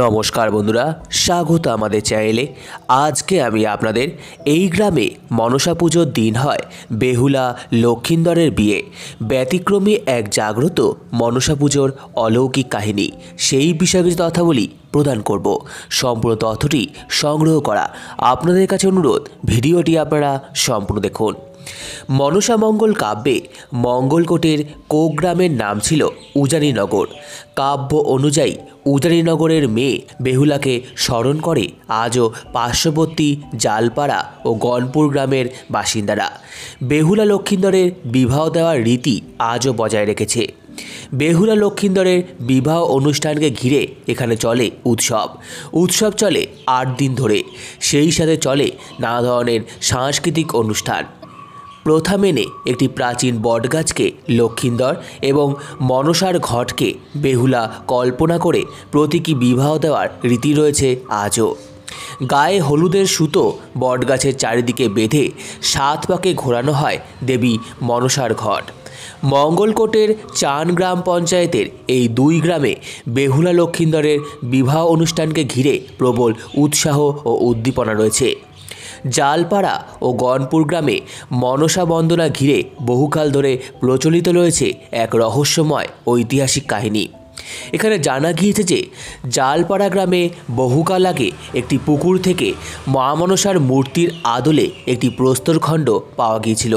নমস্কার বন্ধুরা স্বাগত আমাদের চ্যানেলে আজকে আমি আপনাদের এই গ্রামে মনসা পুজোর দিন হয় বেহুলা লক্ষিন্দরের বিয়ে ব্যতিক্রমী এক জাগ্রত মনসা পুজোর অলৌকিক কাহিনী সেই বিষয়ে কিছু কথা বলি প্রদান করব সম্পূর্ণ তথ্যটি সংগ্রহ করা আপনাদের কাছে অনুরোধ ভিডিওটি আপনারা সম্পূর্ণ দেখুন মনসা মঙ্গল কাব্যে মঙ্গলকোটের কোগ্রামের নাম ছিল উজানীনগর কাব্য অনুযায়ী উজানীনগরের মেয়ে বেহুলাকে স্মরণ করে আজও পার্শ্ববর্তী জালপাড়া ও গনপুর গ্রামের বাসিন্দারা বেহুলা লক্ষিন্দরের বিবাহ দেওয়ার রীতি আজও বজায় রেখেছে বেহুলা লক্ষিন্দরের বিবাহ অনুষ্ঠানকে ঘিরে এখানে চলে উৎসব উৎসব চলে আট দিন ধরে সেই সাথে চলে নানা ধরনের সাংস্কৃতিক অনুষ্ঠান প্রথা মেনে একটি প্রাচীন বটগাছকে লক্ষিন্দর এবং মনসার ঘটকে বেহুলা কল্পনা করে প্রতীকী বিবাহ দেওয়ার রীতি রয়েছে আজও গায়ে হলুদের সুতো বটগাছের চারিদিকে বেঁধে সাত পাকে ঘোরানো হয় দেবী মনসার ঘট মঙ্গলকোটের চান গ্রাম পঞ্চায়েতের এই দুই গ্রামে বেহুলা লক্ষিন্দরের বিবাহ অনুষ্ঠানকে ঘিরে প্রবল উৎসাহ ও উদ্দীপনা রয়েছে জালপাড়া ও গনপুর গ্রামে মনসা বন্দনা ঘিরে বহুকাল ধরে প্রচলিত রয়েছে এক রহস্যময় ঐতিহাসিক কাহিনী এখানে জানা গিয়েছে যে জালপাড়া গ্রামে বহুকাল আগে একটি পুকুর থেকে মহামানসার মূর্তির আদলে একটি প্রস্তরখণ্ড পাওয়া গিয়েছিল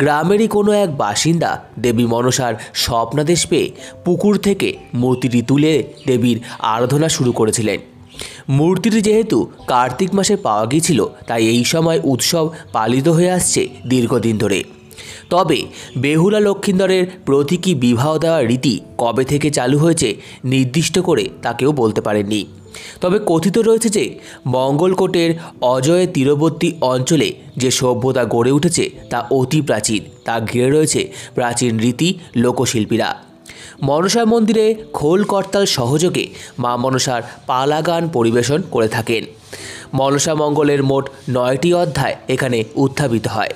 গ্রামেরই কোনো এক বাসিন্দা দেবী মনসার স্বপ্নাদেশ পেয়ে পুকুর থেকে মূর্তিটি তুলে দেবীর আরাধনা শুরু করেছিলেন মূর্তিটি যেহেতু কার্তিক মাসে পাওয়া গিয়েছিল তাই এই সময় উৎসব পালিত হয়ে আসছে দীর্ঘদিন ধরে তবে বেহুলা লক্ষ্মীন্দরের প্রতীকী বিবাহ দেওয়ার রীতি কবে থেকে চালু হয়েছে নির্দিষ্ট করে তাকেও বলতে পারেননি তবে কথিত রয়েছে যে মঙ্গলকোটের অজয়ের তীরবর্তী অঞ্চলে যে সভ্যতা গড়ে উঠেছে তা অতি প্রাচীন তা ঘিরে রয়েছে প্রাচীন রীতি লোকশিল্পীরা মনসা মন্দিরে খোল কর্তাল সহযোগে মা মনসার পালা গান পরিবেশন করে থাকেন মনসা মঙ্গলের মোট নয়টি অধ্যায় এখানে উত্থাপিত হয়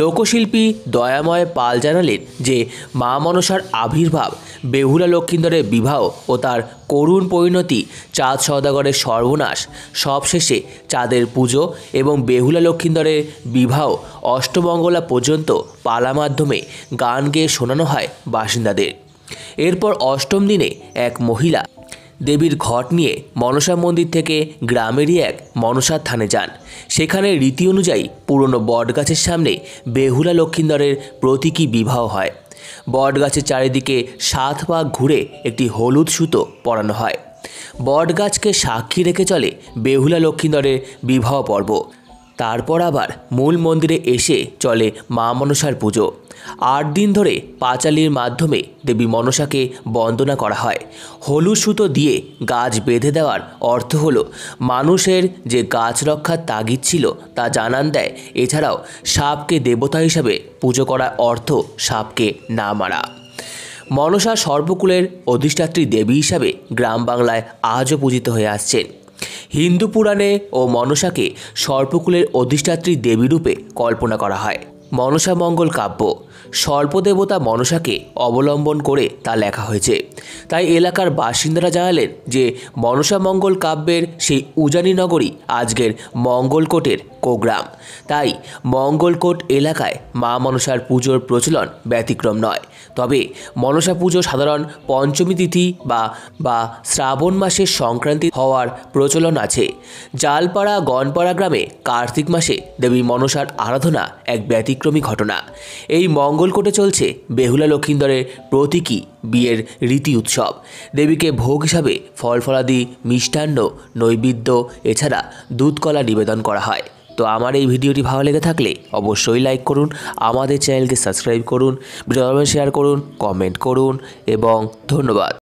লোকশিল্পী দয়াময় পাল জানালেন যে মা মনসার আবির্ভাব বেহুলা লক্ষ্মীন্দরের বিবাহ ও তার করুণ পরিণতি চাঁদ সদাগরের সর্বনাশ সবশেষে চাঁদের পুজো এবং বেহুলা লক্ষ্মীন্দরের বিবাহ অষ্টমঙ্গলা পর্যন্ত পালা মাধ্যমে গান গেয়ে শোনানো হয় বাসিন্দাদের এরপর অষ্টম দিনে এক মহিলা দেবীর ঘট নিয়ে মনসা মন্দির থেকে গ্রামেরই এক মনসার থানে যান সেখানে রীতি অনুযায়ী পুরনো বটগাছের সামনে বেহুলা লক্ষ্মীন্দরের প্রতীকী বিবাহ হয় বটগাছের চারিদিকে সাত পাক ঘুরে একটি হলুদ সুতো পরানো হয় বটগাছকে সাক্ষী রেখে চলে বেহুলা লক্ষ্মীন্দরের বিবাহ পর্ব তারপর আবার মূল মন্দিরে এসে চলে মা মনসার পুজো আট দিন ধরে পাঁচালির মাধ্যমে দেবী মনসাকে বন্দনা করা হয় হলুদ সুতো দিয়ে গাছ বেঁধে দেওয়ার অর্থ হলো মানুষের যে গাছ রক্ষার তাগিদ ছিল তা জানান দেয় এছাড়াও সাপকে দেবতা হিসাবে পুজো করার অর্থ সাপকে না মারা মনসা সর্বকুলের অধিষ্ঠাত্রী দেবী হিসাবে গ্রাম বাংলায় আজও পূজিত হয়ে আসছেন হিন্দু পুরাণে ও মনসাকে সর্পকুলের অধিষ্ঠাত্রী দেবীরূপে কল্পনা করা হয় মনসা মঙ্গল কাব্য সর্পদেবতা মনসাকে অবলম্বন করে তা লেখা হয়েছে তাই এলাকার বাসিন্দারা জানালেন যে মনসা মঙ্গল কাব্যের সেই উজানি নগরী আজকের মঙ্গলকোটের কোগ্রাম তাই মঙ্গলকোট এলাকায় মা মনসার পুজোর প্রচলন ব্যতিক্রম নয় তবে মনসা পুজো সাধারণ পঞ্চমী তিথি বা বা শ্রাবণ মাসের সংক্রান্তি হওয়ার প্রচলন আছে জালপাড়া গনপাড়া গ্রামে কার্তিক মাসে দেবী মনসার আরাধনা এক ব্যতিক্রম ব্যতিক্রমী ঘটনা এই মঙ্গলকোটে চলছে বেহুলা লক্ষিন্দরের প্রতীকী বিয়ের রীতি উৎসব দেবীকে ভোগ হিসাবে ফল ফলাদি মিষ্টান্ন নৈবেদ্য এছাড়া দুধকলা নিবেদন করা হয় তো আমার এই ভিডিওটি ভালো লেগে থাকলে অবশ্যই লাইক করুন আমাদের চ্যানেলকে সাবস্ক্রাইব করুন ভিডিও শেয়ার করুন কমেন্ট করুন এবং ধন্যবাদ